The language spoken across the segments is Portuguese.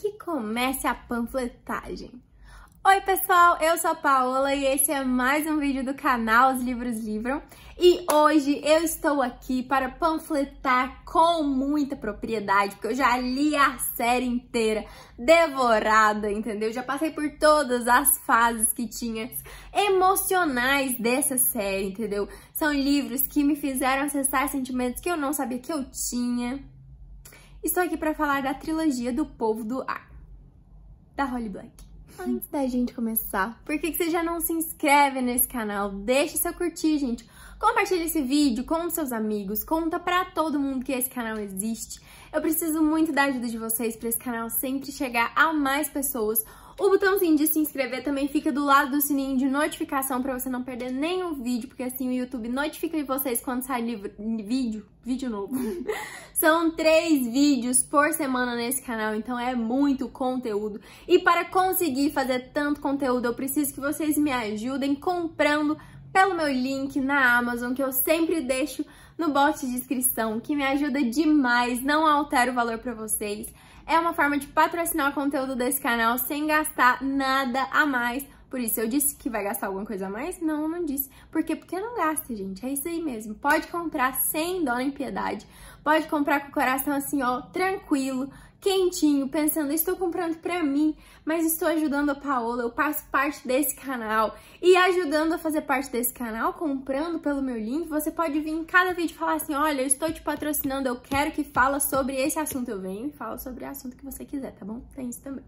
que comece a panfletagem. Oi pessoal, eu sou a Paola e esse é mais um vídeo do canal Os Livros Livram e hoje eu estou aqui para panfletar com muita propriedade, porque eu já li a série inteira, devorada, entendeu? Já passei por todas as fases que tinha emocionais dessa série, entendeu? São livros que me fizeram acessar sentimentos que eu não sabia que eu tinha, Estou aqui para falar da trilogia do Povo do Ar, da Holly Black. Antes da gente começar, por que, que você já não se inscreve nesse canal? Deixa seu curtir, gente. Compartilha esse vídeo com seus amigos, conta para todo mundo que esse canal existe. Eu preciso muito da ajuda de vocês para esse canal sempre chegar a mais pessoas. O botãozinho de se inscrever também fica do lado do sininho de notificação para você não perder nenhum vídeo, porque assim o YouTube notifica vocês quando sai livro, vídeo, vídeo novo. São três vídeos por semana nesse canal, então é muito conteúdo. E para conseguir fazer tanto conteúdo, eu preciso que vocês me ajudem comprando pelo meu link na Amazon, que eu sempre deixo no box de inscrição, que me ajuda demais, não altera o valor para vocês. É uma forma de patrocinar o conteúdo desse canal sem gastar nada a mais. Por isso, eu disse que vai gastar alguma coisa a mais? Não, não disse. Por quê? Porque não gasta, gente. É isso aí mesmo. Pode comprar sem dó nem piedade. Pode comprar com o coração assim, ó, tranquilo quentinho, pensando, estou comprando para mim, mas estou ajudando a Paola, eu faço parte desse canal. E ajudando a fazer parte desse canal, comprando pelo meu link, você pode vir em cada vídeo falar assim, olha, eu estou te patrocinando, eu quero que fala sobre esse assunto. Eu venho e falo sobre o assunto que você quiser, tá bom? Tem isso também.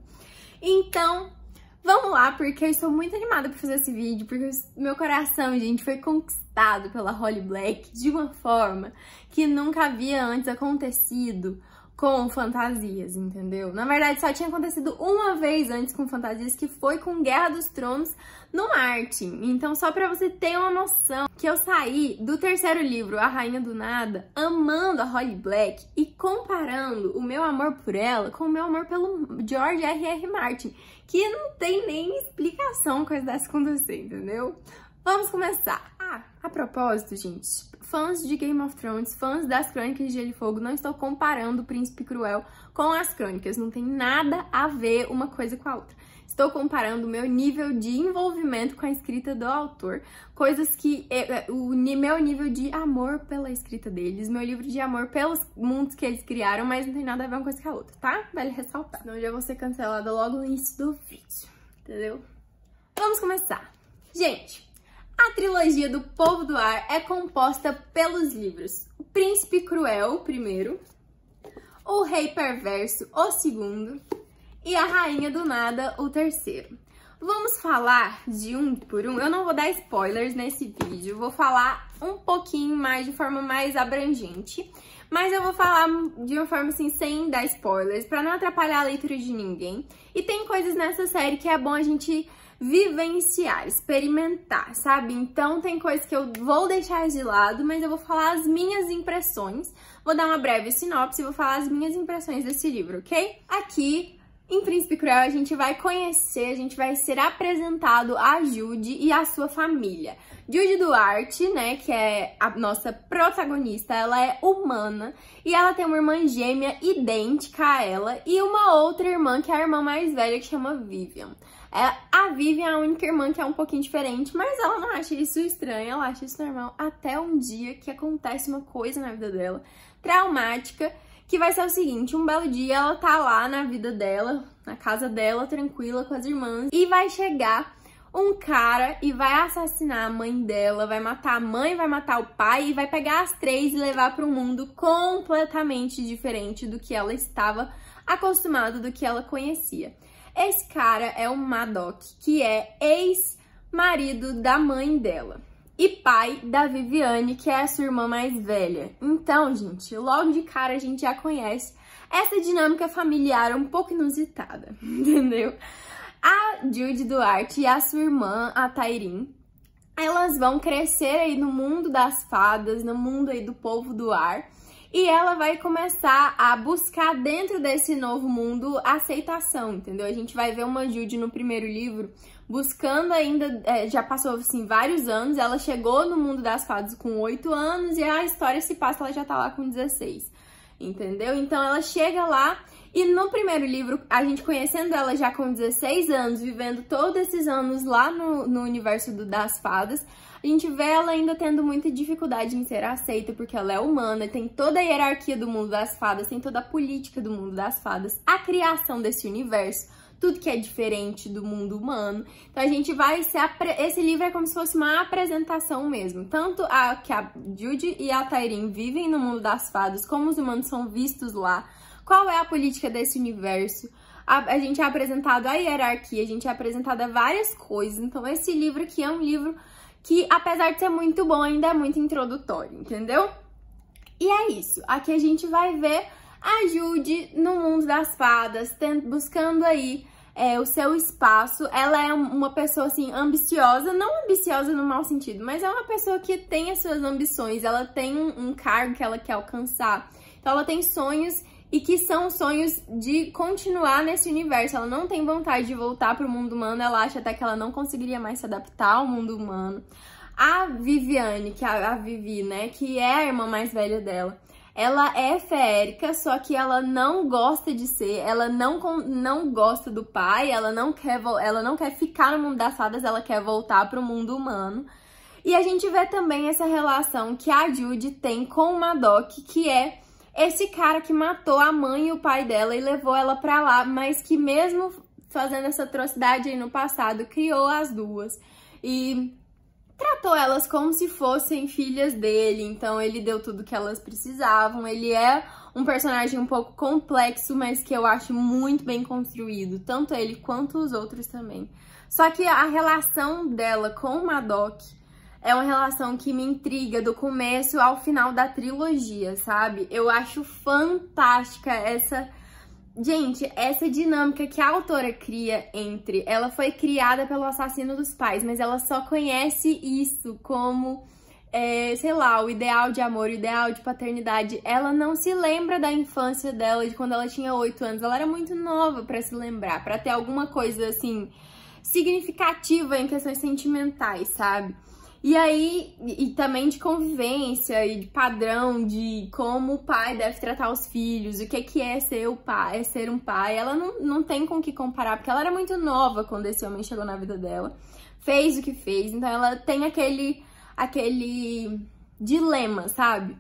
Então, Vamos lá, porque eu estou muito animada por fazer esse vídeo, porque meu coração, gente, foi conquistado pela Holly Black de uma forma que nunca havia antes acontecido com fantasias, entendeu? Na verdade, só tinha acontecido uma vez antes com fantasias, que foi com Guerra dos Tronos no Martin. Então, só para você ter uma noção que eu saí do terceiro livro, A Rainha do Nada, amando a Holly Black e comparando o meu amor por ela com o meu amor pelo George R.R. Martin, que não tem nem explicação coisa dessa acontecer, entendeu? Vamos começar! Ah, a propósito, gente, fãs de Game of Thrones, fãs das Crônicas de Gelo e Fogo, não estou comparando o Príncipe Cruel com as Crônicas, não tem nada a ver uma coisa com a outra. Estou comparando o meu nível de envolvimento com a escrita do autor, coisas que é, é, o meu nível de amor pela escrita deles, meu livro de amor pelos mundos que eles criaram, mas não tem nada a ver uma coisa com a outra, tá? Vale ressaltar. Senão já vou ser cancelada logo no início do vídeo, entendeu? Vamos começar. Gente, a trilogia do Povo do Ar é composta pelos livros O Príncipe Cruel, o primeiro, O Rei Perverso, o segundo, e A Rainha do Nada, o terceiro. Vamos falar de um por um. Eu não vou dar spoilers nesse vídeo, vou falar um pouquinho mais, de forma mais abrangente. Mas eu vou falar de uma forma assim, sem dar spoilers, para não atrapalhar a leitura de ninguém. E tem coisas nessa série que é bom a gente vivenciar, experimentar, sabe? Então tem coisas que eu vou deixar de lado, mas eu vou falar as minhas impressões. Vou dar uma breve sinopse e vou falar as minhas impressões desse livro, ok? Aqui em Príncipe Cruel, a gente vai conhecer, a gente vai ser apresentado a Jude e a sua família. Jude Duarte, né, que é a nossa protagonista, ela é humana e ela tem uma irmã gêmea idêntica a ela e uma outra irmã que é a irmã mais velha que chama Vivian. É, a Vivian é a única irmã que é um pouquinho diferente, mas ela não acha isso estranho, ela acha isso normal. Até um dia que acontece uma coisa na vida dela, traumática, que vai ser o seguinte: um belo dia ela tá lá na vida dela, na casa dela, tranquila com as irmãs, e vai chegar um cara e vai assassinar a mãe dela, vai matar a mãe, vai matar o pai e vai pegar as três e levar para um mundo completamente diferente do que ela estava acostumada, do que ela conhecia. Esse cara é o Madoc, que é ex-marido da mãe dela e pai da Viviane, que é a sua irmã mais velha. Então, gente, logo de cara a gente já conhece essa dinâmica familiar um pouco inusitada, entendeu? A Jude Duarte e a sua irmã, a Tairin, elas vão crescer aí no mundo das fadas, no mundo aí do povo do ar e ela vai começar a buscar dentro desse novo mundo aceitação, entendeu? A gente vai ver uma Jude no primeiro livro buscando ainda, é, já passou assim vários anos, ela chegou no mundo das fadas com 8 anos e a história se passa, ela já tá lá com 16, entendeu? Então ela chega lá e no primeiro livro, a gente conhecendo ela já com 16 anos, vivendo todos esses anos lá no, no universo do, das fadas, a gente vê ela ainda tendo muita dificuldade em ser aceita, porque ela é humana, tem toda a hierarquia do mundo das fadas, tem toda a política do mundo das fadas, a criação desse universo, tudo que é diferente do mundo humano. Então a gente vai ser apre... esse livro é como se fosse uma apresentação mesmo, tanto a que a Judy e a Tairin vivem no mundo das fadas, como os humanos são vistos lá, qual é a política desse universo. A, a gente é apresentado a hierarquia, a gente é apresentado a várias coisas. Então esse livro que é um livro que apesar de ser muito bom, ainda é muito introdutório, entendeu? E é isso. Aqui a gente vai ver a Jude no mundo das fadas, buscando aí é, o seu espaço. Ela é uma pessoa, assim, ambiciosa, não ambiciosa no mau sentido, mas é uma pessoa que tem as suas ambições, ela tem um, um cargo que ela quer alcançar. Então, ela tem sonhos e que são sonhos de continuar nesse universo. Ela não tem vontade de voltar para o mundo humano, ela acha até que ela não conseguiria mais se adaptar ao mundo humano. A Viviane, que é a, Vivi, né, que é a irmã mais velha dela, ela é feérica, só que ela não gosta de ser, ela não, não gosta do pai, ela não quer ela não quer ficar no mundo das fadas, ela quer voltar para o mundo humano. E a gente vê também essa relação que a Jude tem com o Madoc, que é esse cara que matou a mãe e o pai dela e levou ela para lá, mas que mesmo fazendo essa atrocidade aí no passado, criou as duas. E tratou elas como se fossem filhas dele, então ele deu tudo que elas precisavam. Ele é um personagem um pouco complexo, mas que eu acho muito bem construído, tanto ele quanto os outros também. Só que a relação dela com o Madoc é uma relação que me intriga do começo ao final da trilogia, sabe? Eu acho fantástica essa. Gente, essa dinâmica que a autora cria entre. Ela foi criada pelo assassino dos pais, mas ela só conhece isso como. É, sei lá, o ideal de amor, o ideal de paternidade. Ela não se lembra da infância dela, de quando ela tinha 8 anos. Ela era muito nova para se lembrar, para ter alguma coisa assim significativa em questões sentimentais, sabe? E aí, e também de convivência e de padrão de como o pai deve tratar os filhos, o que, é que é ser o pai, é ser um pai. Ela não, não tem com o que comparar, porque ela era muito nova quando esse homem chegou na vida dela. Fez o que fez, então ela tem aquele aquele dilema, sabe?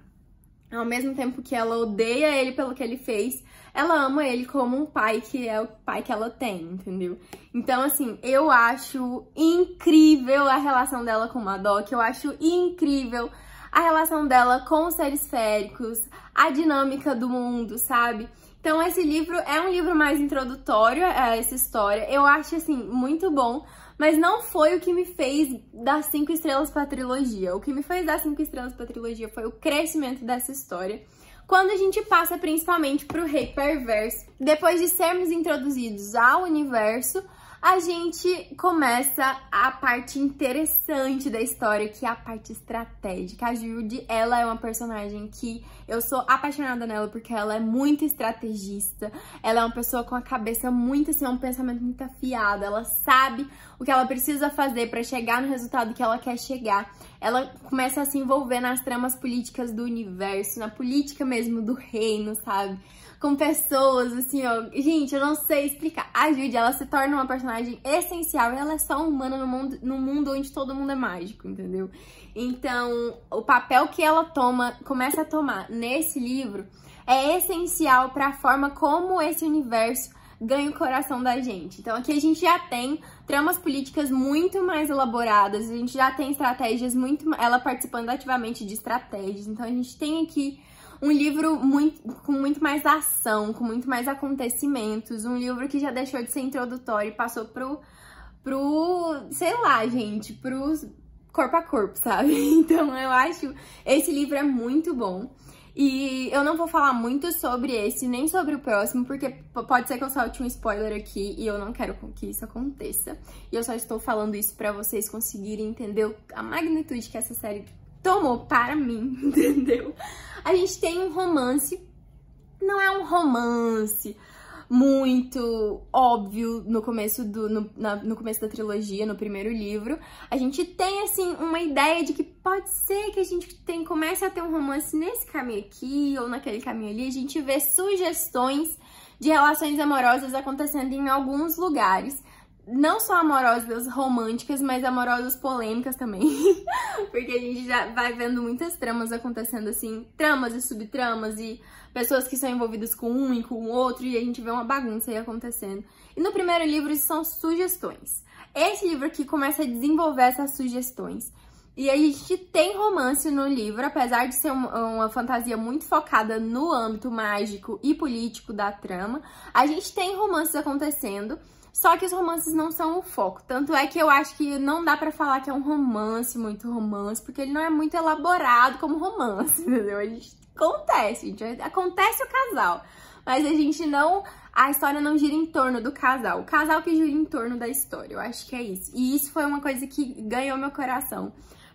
Ao mesmo tempo que ela odeia ele pelo que ele fez, ela ama ele como um pai que é o pai que ela tem, entendeu? Então, assim, eu acho incrível a relação dela com o Madoc, eu acho incrível a relação dela com os seres féricos, a dinâmica do mundo, sabe? Então, esse livro é um livro mais introdutório a essa história. Eu acho, assim, muito bom, mas não foi o que me fez dar cinco estrelas pra trilogia. O que me fez dar cinco estrelas pra trilogia foi o crescimento dessa história quando a gente passa principalmente para o rei perverso. Depois de sermos introduzidos ao universo, a gente começa a parte interessante da história, que é a parte estratégica. A Jude, ela é uma personagem que eu sou apaixonada nela porque ela é muito estrategista. Ela é uma pessoa com a cabeça muito assim, um pensamento muito afiado. Ela sabe o que ela precisa fazer para chegar no resultado que ela quer chegar ela começa a se envolver nas tramas políticas do universo, na política mesmo do reino, sabe? Com pessoas, assim, ó. Gente, eu não sei explicar. A Judy, ela se torna uma personagem essencial ela é só humana no mundo, no mundo onde todo mundo é mágico, entendeu? Então, o papel que ela toma, começa a tomar nesse livro é essencial para a forma como esse universo ganha o coração da gente. Então aqui a gente já tem tramas políticas muito mais elaboradas, a gente já tem estratégias muito. ela participando ativamente de estratégias. Então a gente tem aqui um livro muito, com muito mais ação, com muito mais acontecimentos, um livro que já deixou de ser introdutório e passou pro, pro, sei lá, gente, pro corpo a corpo, sabe? Então eu acho esse livro é muito bom. E eu não vou falar muito sobre esse, nem sobre o próximo, porque pode ser que eu salte um spoiler aqui e eu não quero que isso aconteça. E eu só estou falando isso para vocês conseguirem entender a magnitude que essa série tomou para mim, entendeu? A gente tem um romance, não é um romance, muito óbvio no começo, do, no, na, no começo da trilogia, no primeiro livro. A gente tem, assim, uma ideia de que pode ser que a gente tem, comece a ter um romance nesse caminho aqui ou naquele caminho ali. A gente vê sugestões de relações amorosas acontecendo em alguns lugares não só amorosas românticas, mas amorosas polêmicas também. Porque a gente já vai vendo muitas tramas acontecendo assim, tramas e subtramas e pessoas que são envolvidas com um e com o outro e a gente vê uma bagunça aí acontecendo. E no primeiro livro são sugestões. Esse livro aqui começa a desenvolver essas sugestões. E a gente tem romance no livro, apesar de ser uma fantasia muito focada no âmbito mágico e político da trama, a gente tem romances acontecendo só que os romances não são o foco. Tanto é que eu acho que não dá para falar que é um romance, muito romance, porque ele não é muito elaborado como romance, entendeu? A gente acontece, gente. Acontece o casal. Mas a gente não. A história não gira em torno do casal. O casal que gira em torno da história. Eu acho que é isso. E isso foi uma coisa que ganhou meu coração.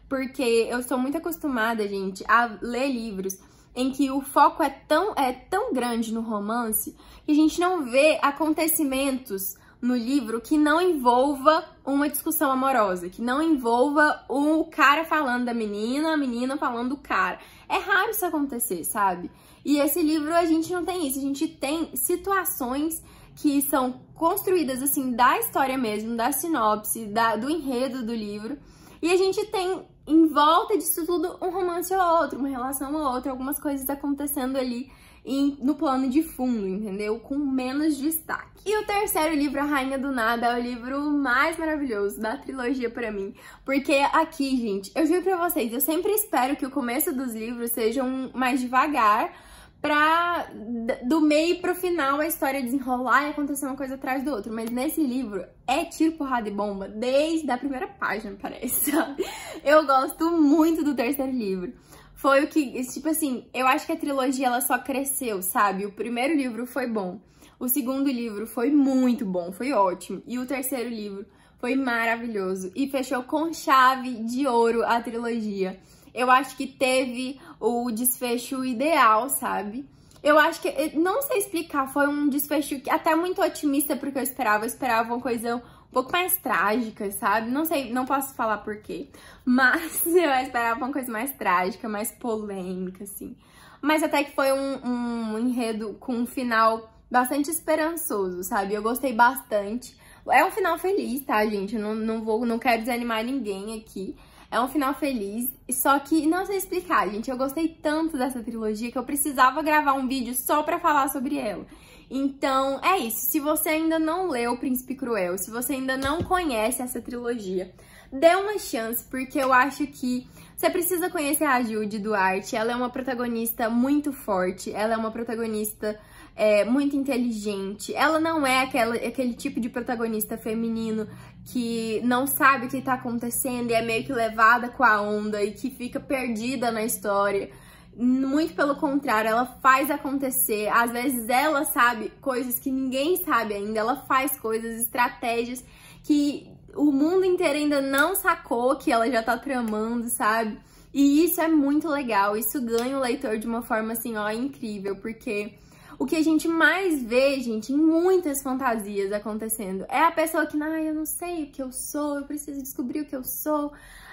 Porque eu sou muito acostumada, gente, a ler livros em que o foco é tão, é tão grande no romance que a gente não vê acontecimentos no livro que não envolva uma discussão amorosa, que não envolva o cara falando da menina, a menina falando do cara. É raro isso acontecer, sabe? E esse livro a gente não tem isso, a gente tem situações que são construídas assim da história mesmo, da sinopse, da, do enredo do livro. E a gente tem em volta disso tudo um romance ou outro, uma relação ou outra, algumas coisas acontecendo ali em, no plano de fundo, entendeu? Com menos destaque. E o terceiro livro, A Rainha do Nada, é o livro mais maravilhoso da trilogia para mim, porque aqui, gente, eu juro para vocês, eu sempre espero que o começo dos livros sejam mais devagar, pra do meio pro final a história desenrolar e acontecer uma coisa atrás do outro. Mas nesse livro é tiro, porrada e bomba, desde a primeira página, parece, Eu gosto muito do terceiro livro foi o que, tipo assim, eu acho que a trilogia ela só cresceu, sabe? O primeiro livro foi bom, o segundo livro foi muito bom, foi ótimo, e o terceiro livro foi maravilhoso e fechou com chave de ouro a trilogia. Eu acho que teve o desfecho ideal, sabe? Eu acho que, eh, não sei explicar, foi um desfecho até muito otimista porque eu esperava, eu esperava uma coisa pouco mais trágicas, sabe? Não sei, não posso falar porquê, mas eu esperava uma coisa mais trágica, mais polêmica, assim. Mas até que foi um, um enredo com um final bastante esperançoso, sabe? Eu gostei bastante. É um final feliz, tá, gente? Eu não, não vou, não quero desanimar ninguém aqui. É um final feliz, só que não sei explicar, gente. Eu gostei tanto dessa trilogia que eu precisava gravar um vídeo só pra falar sobre ela. Então, é isso. Se você ainda não leu O Príncipe Cruel, se você ainda não conhece essa trilogia, dê uma chance, porque eu acho que você precisa conhecer a Jude Duarte. Ela é uma protagonista muito forte, ela é uma protagonista é, muito inteligente. Ela não é aquela, aquele tipo de protagonista feminino que não sabe o que tá acontecendo e é meio que levada com a onda e que fica perdida na história. Muito pelo contrário, ela faz acontecer. Às vezes ela sabe coisas que ninguém sabe ainda, ela faz coisas, estratégias que o mundo inteiro ainda não sacou que ela já tá tramando, sabe? E isso é muito legal, isso ganha o leitor de uma forma assim, ó, incrível, porque o que a gente mais vê, gente, em muitas fantasias acontecendo é a pessoa que, ai, eu não sei o que eu sou, eu preciso descobrir o que eu sou.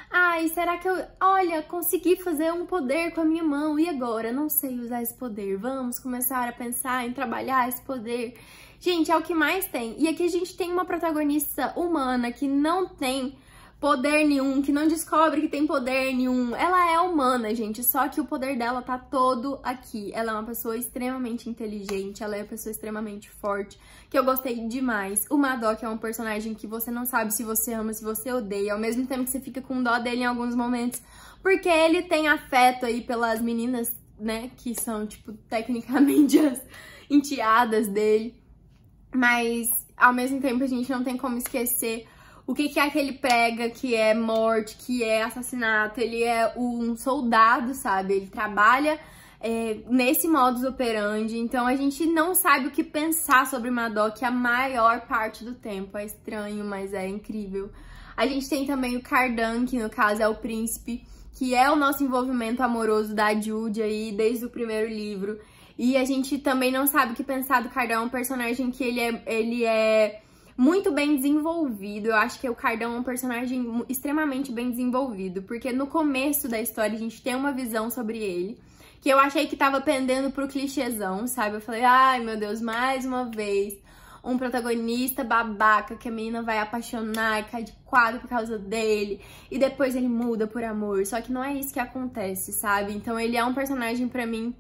Ai, será que eu, olha, consegui fazer um poder com a minha mão e agora não sei usar esse poder. Vamos começar a pensar em trabalhar esse poder. Gente, é o que mais tem. E aqui a gente tem uma protagonista humana que não tem poder nenhum, que não descobre que tem poder nenhum. Ela é humana, gente, só que o poder dela tá todo aqui. Ela é uma pessoa extremamente inteligente, ela é uma pessoa extremamente forte, que eu gostei demais. O Madoc é um personagem que você não sabe se você ama, se você odeia, ao mesmo tempo que você fica com dó dele em alguns momentos, porque ele tem afeto aí pelas meninas, né, que são, tipo, tecnicamente as enteadas dele. Mas, ao mesmo tempo, a gente não tem como esquecer o que, que é que ele prega, que é morte, que é assassinato. Ele é um soldado, sabe? Ele trabalha é, nesse modus operandi. Então a gente não sabe o que pensar sobre Madoc a maior parte do tempo. É estranho, mas é incrível. A gente tem também o Cardan, que no caso é o príncipe, que é o nosso envolvimento amoroso da Jude aí desde o primeiro livro. E a gente também não sabe o que pensar do Cardan, um personagem que ele é, ele é muito bem desenvolvido. Eu acho que o Cardão é um personagem extremamente bem desenvolvido, porque no começo da história a gente tem uma visão sobre ele que eu achei que tava pendendo pro clichêzão, sabe? Eu falei, ai meu Deus, mais uma vez, um protagonista babaca que a menina vai apaixonar e cai de quadro por causa dele, e depois ele muda por amor. Só que não é isso que acontece, sabe? Então ele é um personagem para mim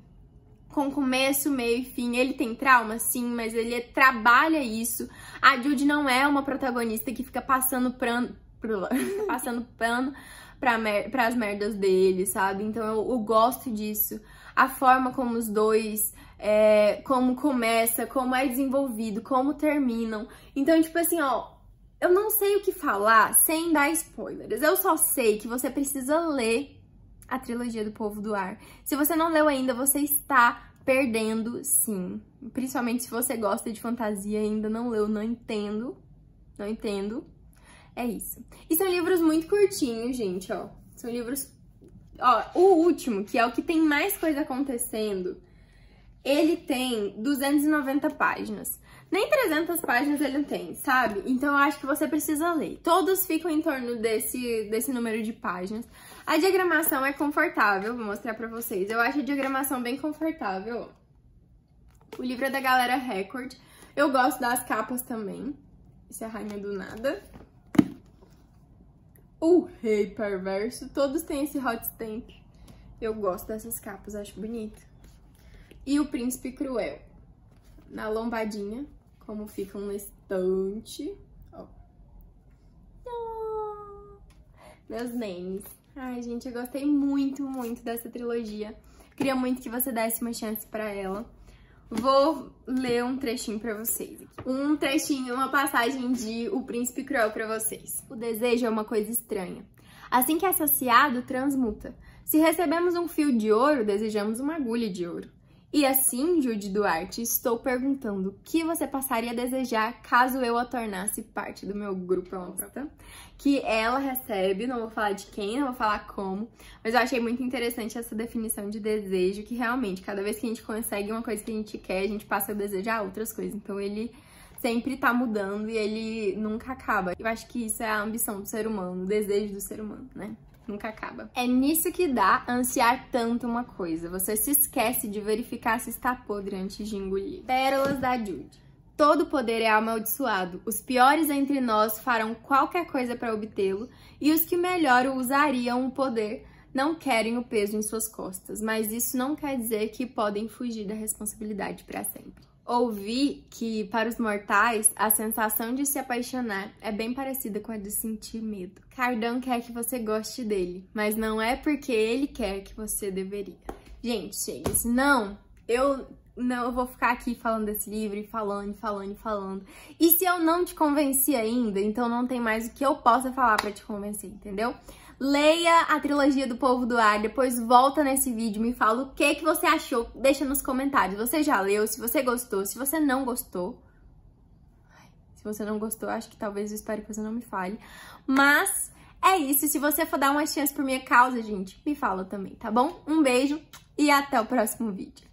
com começo, meio e fim. Ele tem trauma, sim, mas ele trabalha isso a Jude não é uma protagonista que fica passando pran... passando pano para mer merdas dele, sabe? Então eu, eu gosto disso. A forma como os dois é, como começa, como é desenvolvido, como terminam. Então, tipo assim, ó, eu não sei o que falar sem dar spoilers. Eu só sei que você precisa ler a trilogia do Povo do Ar. Se você não leu ainda, você está perdendo, sim. Principalmente se você gosta de fantasia e ainda não leu, não entendo. Não entendo. É isso. E são livros muito curtinhos, gente, ó. São livros... Ó, o último, que é o que tem mais coisa acontecendo, ele tem 290 páginas. Nem 300 páginas ele tem, sabe? Então eu acho que você precisa ler. Todos ficam em torno desse, desse número de páginas. A diagramação é confortável, vou mostrar pra vocês. Eu acho a diagramação bem confortável. O livro é da Galera Record. Eu gosto das capas também. Isso é a rainha do nada. O Rei Perverso. Todos têm esse hot stamp. Eu gosto dessas capas, acho bonito. E o Príncipe Cruel. Na lombadinha, como fica um estante. Ó. Meus names. Ai, gente, eu gostei muito, muito dessa trilogia. Queria muito que você desse uma chance pra ela. Vou ler um trechinho para vocês. Um trechinho, uma passagem de O Príncipe Cruel para vocês. O desejo é uma coisa estranha. Assim que é saciado, transmuta. Se recebemos um fio de ouro, desejamos uma agulha de ouro. E assim, Jude Duarte, estou perguntando o que você passaria a desejar caso eu a tornasse parte do meu grupo Amsta, que ela recebe, não vou falar de quem, não vou falar como, mas eu achei muito interessante essa definição de desejo, que realmente, cada vez que a gente consegue uma coisa que a gente quer, a gente passa a desejar outras coisas. Então ele sempre tá mudando e ele nunca acaba. Eu acho que isso é a ambição do ser humano, o desejo do ser humano, né? nunca acaba. É nisso que dá ansiar tanto uma coisa. Você se esquece de verificar se está podre antes de engolir. Pérolas da Jude. Todo poder é amaldiçoado. Os piores entre nós farão qualquer coisa para obtê-lo, e os que melhor usariam o poder não querem o peso em suas costas, mas isso não quer dizer que podem fugir da responsabilidade para sempre. Ouvi que, para os mortais, a sensação de se apaixonar é bem parecida com a de sentir medo. Cardão quer que você goste dele, mas não é porque ele quer que você deveria. Gente, chega, não, eu não eu vou ficar aqui falando desse livro e falando, falando, falando. E se eu não te convenci ainda, então não tem mais o que eu possa falar para te convencer, entendeu? leia a trilogia do Povo do Ar, depois volta nesse vídeo, me fala o que, que você achou, deixa nos comentários. Você já leu, se você gostou, se você não gostou. se você não gostou, acho que talvez eu espere que você não me fale. Mas é isso, se você for dar uma chance por minha causa, gente, me fala também, tá bom? Um beijo e até o próximo vídeo.